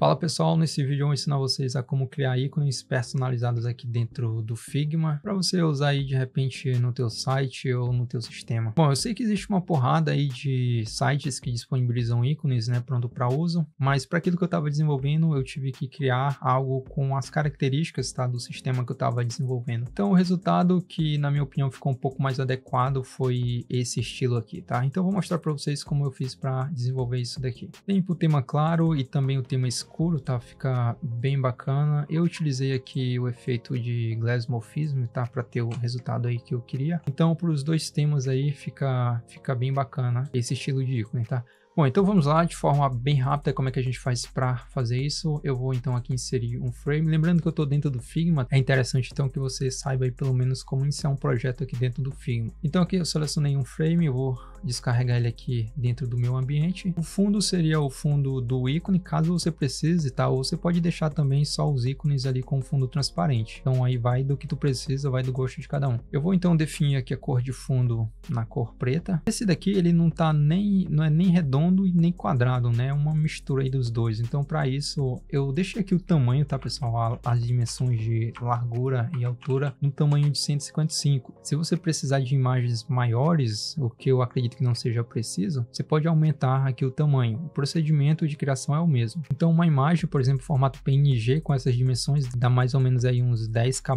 Fala pessoal, nesse vídeo eu vou ensinar vocês a como criar ícones personalizados aqui dentro do Figma para você usar aí de repente no teu site ou no teu sistema. Bom, eu sei que existe uma porrada aí de sites que disponibilizam ícones, né, pronto para uso, mas para aquilo que eu estava desenvolvendo eu tive que criar algo com as características tá, do sistema que eu estava desenvolvendo. Então o resultado que na minha opinião ficou um pouco mais adequado foi esse estilo aqui, tá? Então eu vou mostrar para vocês como eu fiz para desenvolver isso daqui. Tem o tema claro e também o tema escuro escuro, tá? Fica bem bacana. Eu utilizei aqui o efeito de Glasmorphism, tá? Para ter o resultado aí que eu queria. Então, para os dois temas aí, fica, fica bem bacana esse estilo de ícone, tá? Bom, então vamos lá de forma bem rápida como é que a gente faz para fazer isso. Eu vou então aqui inserir um frame. Lembrando que eu estou dentro do Figma, é interessante então que você saiba aí pelo menos como iniciar um projeto aqui dentro do Figma. Então aqui eu selecionei um frame, eu vou descarregar ele aqui dentro do meu ambiente. O fundo seria o fundo do ícone, caso você precise, tá? Ou você pode deixar também só os ícones ali com fundo transparente. Então aí vai do que tu precisa, vai do gosto de cada um. Eu vou então definir aqui a cor de fundo na cor preta. Esse daqui ele não tá nem, não é nem redondo e nem quadrado, né? É uma mistura aí dos dois. Então para isso eu deixei aqui o tamanho, tá pessoal? As dimensões de largura e altura no tamanho de 155. Se você precisar de imagens maiores, o que eu acredito acredita que não seja preciso, você pode aumentar aqui o tamanho. O procedimento de criação é o mesmo. Então, uma imagem, por exemplo, formato PNG com essas dimensões dá mais ou menos aí uns 10 KB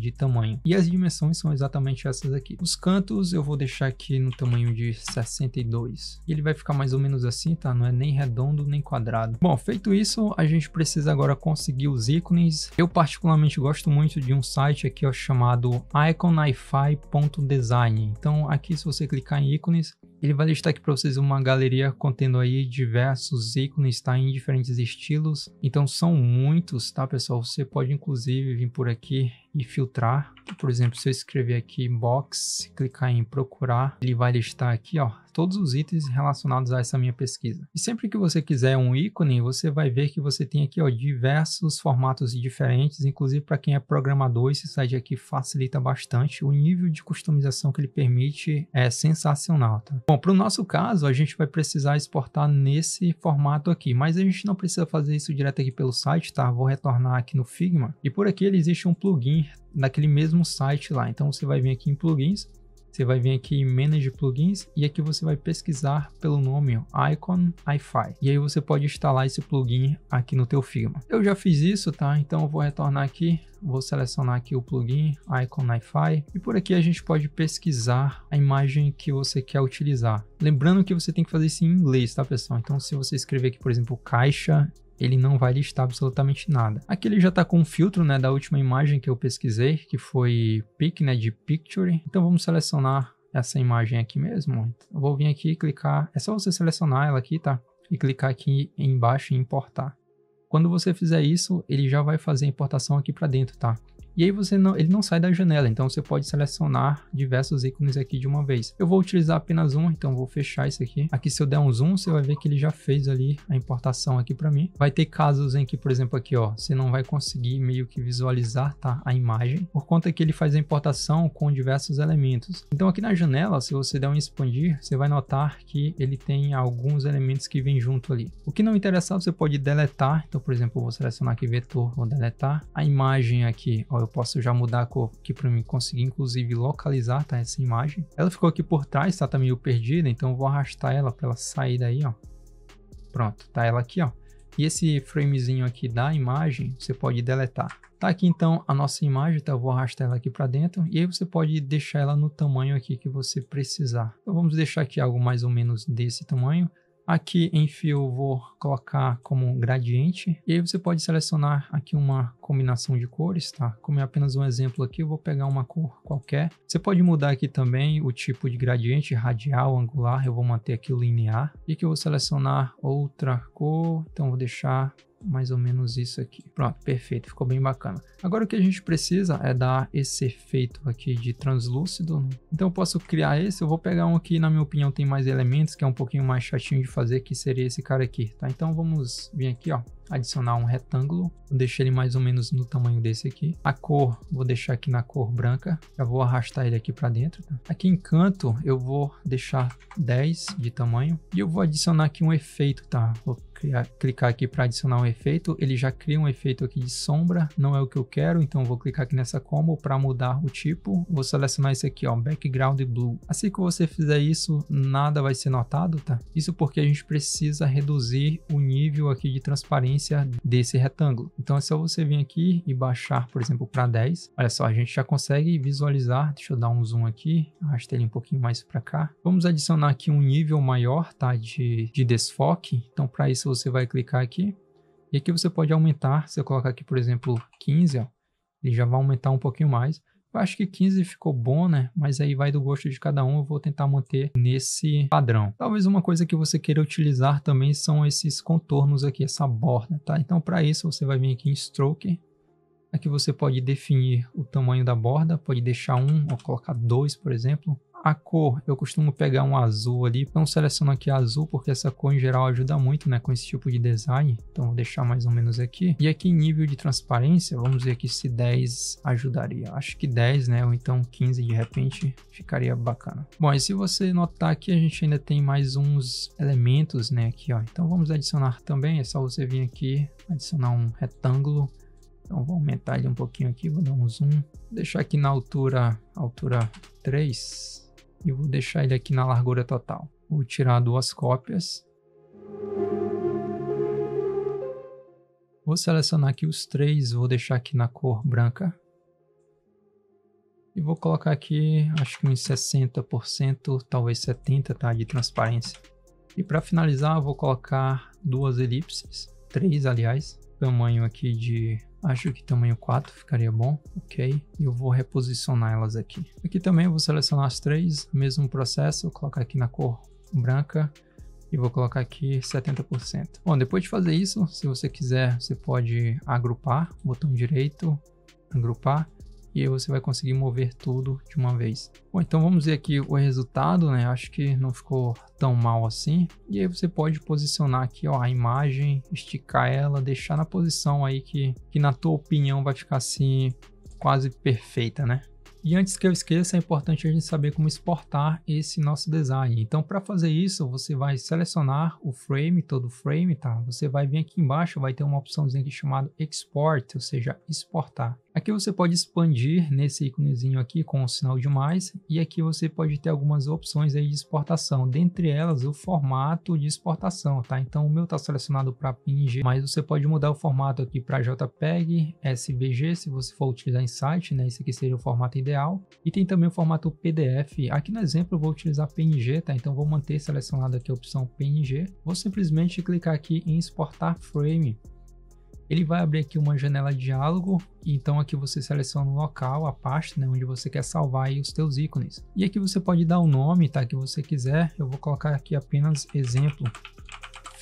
de tamanho. E as dimensões são exatamente essas aqui. Os cantos eu vou deixar aqui no tamanho de 62. Ele vai ficar mais ou menos assim, tá? Não é nem redondo nem quadrado. Bom, feito isso, a gente precisa agora conseguir os ícones. Eu particularmente gosto muito de um site aqui ó, chamado iconify.design. Então aqui se você clicar em ícones, days. Ele vai listar aqui para vocês uma galeria contendo aí diversos ícones, tá? Em diferentes estilos. Então são muitos, tá, pessoal? Você pode inclusive vir por aqui e filtrar. Por exemplo, se eu escrever aqui box, clicar em procurar, ele vai listar aqui, ó, todos os itens relacionados a essa minha pesquisa. E sempre que você quiser um ícone, você vai ver que você tem aqui, ó, diversos formatos diferentes, inclusive para quem é programador, esse site aqui facilita bastante. O nível de customização que ele permite é sensacional, tá? Bom, Bom, para o nosso caso, a gente vai precisar exportar nesse formato aqui, mas a gente não precisa fazer isso direto aqui pelo site, tá? Vou retornar aqui no Figma e por aqui ele existe um plugin daquele mesmo site lá. Então você vai vir aqui em plugins você vai vir aqui em Manage Plugins e aqui você vai pesquisar pelo nome Icon Hi-Fi. E aí você pode instalar esse plugin aqui no teu Figma. Eu já fiz isso, tá? Então eu vou retornar aqui vou selecionar aqui o plugin Icon hi fi e por aqui a gente pode pesquisar a imagem que você quer utilizar. Lembrando que você tem que fazer isso em inglês, tá pessoal? Então se você escrever aqui, por exemplo, caixa ele não vai listar absolutamente nada. Aqui ele já está com um filtro né, da última imagem que eu pesquisei, que foi pick, né, de picture. Então vamos selecionar essa imagem aqui mesmo. Eu vou vir aqui e clicar, é só você selecionar ela aqui, tá? E clicar aqui embaixo em importar. Quando você fizer isso, ele já vai fazer a importação aqui para dentro, tá? E aí você não, ele não sai da janela, então você pode selecionar diversos ícones aqui de uma vez. Eu vou utilizar apenas um, então vou fechar isso aqui. Aqui se eu der um zoom, você vai ver que ele já fez ali a importação aqui para mim. Vai ter casos em que, por exemplo, aqui ó, você não vai conseguir meio que visualizar tá, a imagem, por conta que ele faz a importação com diversos elementos. Então aqui na janela, se você der um expandir, você vai notar que ele tem alguns elementos que vêm junto ali. O que não interessar, você pode deletar. Então, por exemplo, eu vou selecionar aqui vetor, vou deletar. A imagem aqui, ó, eu posso já mudar a cor aqui para mim conseguir, inclusive, localizar tá, essa imagem. Ela ficou aqui por trás, tá, tá meio perdida, então eu vou arrastar ela para ela sair daí, ó. Pronto, tá ela aqui, ó. E esse framezinho aqui da imagem, você pode deletar. Tá aqui então a nossa imagem, tá? Eu vou arrastar ela aqui para dentro e aí você pode deixar ela no tamanho aqui que você precisar. Então vamos deixar aqui algo mais ou menos desse tamanho. Aqui em fio vou colocar como gradiente e aí você pode selecionar aqui uma combinação de cores, tá? Como é apenas um exemplo aqui, eu vou pegar uma cor qualquer. Você pode mudar aqui também o tipo de gradiente, radial, angular, eu vou manter aqui o linear. E aqui eu vou selecionar outra cor, então vou deixar mais ou menos isso aqui. Pronto, perfeito, ficou bem bacana. Agora o que a gente precisa é dar esse efeito aqui de translúcido. Né? Então eu posso criar esse, eu vou pegar um aqui na minha opinião tem mais elementos, que é um pouquinho mais chatinho de fazer, que seria esse cara aqui, tá? Então vamos vir aqui, ó, adicionar um retângulo. Vou deixar ele mais ou menos no tamanho desse aqui. A cor, vou deixar aqui na cor branca. Já vou arrastar ele aqui para dentro. Tá? Aqui em canto, eu vou deixar 10 de tamanho. E eu vou adicionar aqui um efeito, tá? Vou criar, clicar aqui para adicionar um efeito, ele já cria um efeito aqui de sombra, não é o que eu quero, então vou clicar aqui nessa combo para mudar o tipo, vou selecionar esse aqui, ó, background blue. Assim que você fizer isso, nada vai ser notado, tá? Isso porque a gente precisa reduzir o nível aqui de transparência desse retângulo. Então é só você vir aqui e baixar, por exemplo, para 10. Olha só, a gente já consegue visualizar, deixa eu dar um zoom aqui, arrasta ele um pouquinho mais para cá. Vamos adicionar aqui um nível maior, tá, de, de desfoque. Então para isso se você vai clicar aqui. E aqui você pode aumentar, se eu colocar aqui, por exemplo, 15, ó, ele já vai aumentar um pouquinho mais. Eu acho que 15 ficou bom, né? Mas aí vai do gosto de cada um, eu vou tentar manter nesse padrão. Talvez uma coisa que você queira utilizar também são esses contornos aqui, essa borda, tá? Então para isso você vai vir aqui em Stroke. Aqui você pode definir o tamanho da borda, pode deixar um, ou colocar dois, por exemplo. A cor, eu costumo pegar um azul ali, então seleciono aqui azul porque essa cor em geral ajuda muito né, com esse tipo de design, então vou deixar mais ou menos aqui. E aqui nível de transparência, vamos ver aqui se 10 ajudaria, acho que 10 né, ou então 15 de repente ficaria bacana. Bom, e se você notar aqui a gente ainda tem mais uns elementos né, aqui ó, então vamos adicionar também, é só você vir aqui, adicionar um retângulo, então vou aumentar ele um pouquinho aqui, vou dar um zoom, deixar aqui na altura, altura 3, e vou deixar ele aqui na largura total. Vou tirar duas cópias. Vou selecionar aqui os três, vou deixar aqui na cor branca. E vou colocar aqui, acho que uns 60%, talvez 70% tá, de transparência. E para finalizar, vou colocar duas elipses, três aliás, tamanho aqui de Acho que tamanho 4 ficaria bom, ok. E eu vou reposicionar elas aqui. Aqui também eu vou selecionar as três, mesmo processo, colocar aqui na cor branca e vou colocar aqui 70%. Bom, depois de fazer isso, se você quiser, você pode agrupar, botão direito, agrupar, e aí você vai conseguir mover tudo de uma vez. Bom, então vamos ver aqui o resultado, né? Acho que não ficou tão mal assim. E aí você pode posicionar aqui ó, a imagem, esticar ela, deixar na posição aí que, que na tua opinião vai ficar assim quase perfeita, né? E antes que eu esqueça, é importante a gente saber como exportar esse nosso design. Então, para fazer isso, você vai selecionar o frame, todo o frame, tá? Você vai vir aqui embaixo, vai ter uma opçãozinha aqui chamada Export, ou seja, exportar. Aqui você pode expandir nesse íconezinho aqui com o sinal de mais e aqui você pode ter algumas opções aí de exportação, dentre elas o formato de exportação, tá? Então o meu está selecionado para PNG, mas você pode mudar o formato aqui para JPEG, SVG, se você for utilizar em site, né? Esse aqui seria o formato ideal e tem também o formato PDF. Aqui no exemplo eu vou utilizar PNG, tá? Então vou manter selecionado aqui a opção PNG. Vou simplesmente clicar aqui em exportar frame. Ele vai abrir aqui uma janela de diálogo, então aqui você seleciona o local, a pasta, né, onde você quer salvar os seus ícones. E aqui você pode dar o nome, tá, que você quiser. Eu vou colocar aqui apenas exemplo.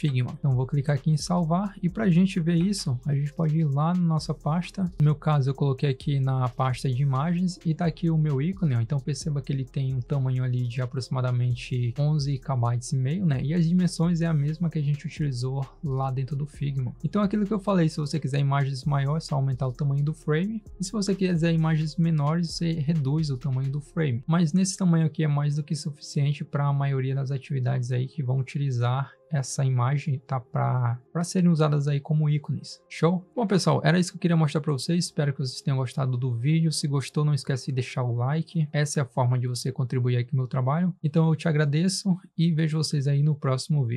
Figma. Então vou clicar aqui em salvar e para a gente ver isso, a gente pode ir lá na nossa pasta. No meu caso eu coloquei aqui na pasta de imagens e tá aqui o meu ícone, ó. então perceba que ele tem um tamanho ali de aproximadamente 11 KB e meio, né? E as dimensões é a mesma que a gente utilizou lá dentro do Figma. Então aquilo que eu falei, se você quiser imagens maiores, é só aumentar o tamanho do frame. E se você quiser imagens menores, você reduz o tamanho do frame. Mas nesse tamanho aqui é mais do que suficiente para a maioria das atividades aí que vão utilizar essa imagem imagem tá para serem usadas aí como ícones. Show? Bom, pessoal, era isso que eu queria mostrar para vocês. Espero que vocês tenham gostado do vídeo. Se gostou, não esquece de deixar o like. Essa é a forma de você contribuir aqui no meu trabalho. Então eu te agradeço e vejo vocês aí no próximo vídeo.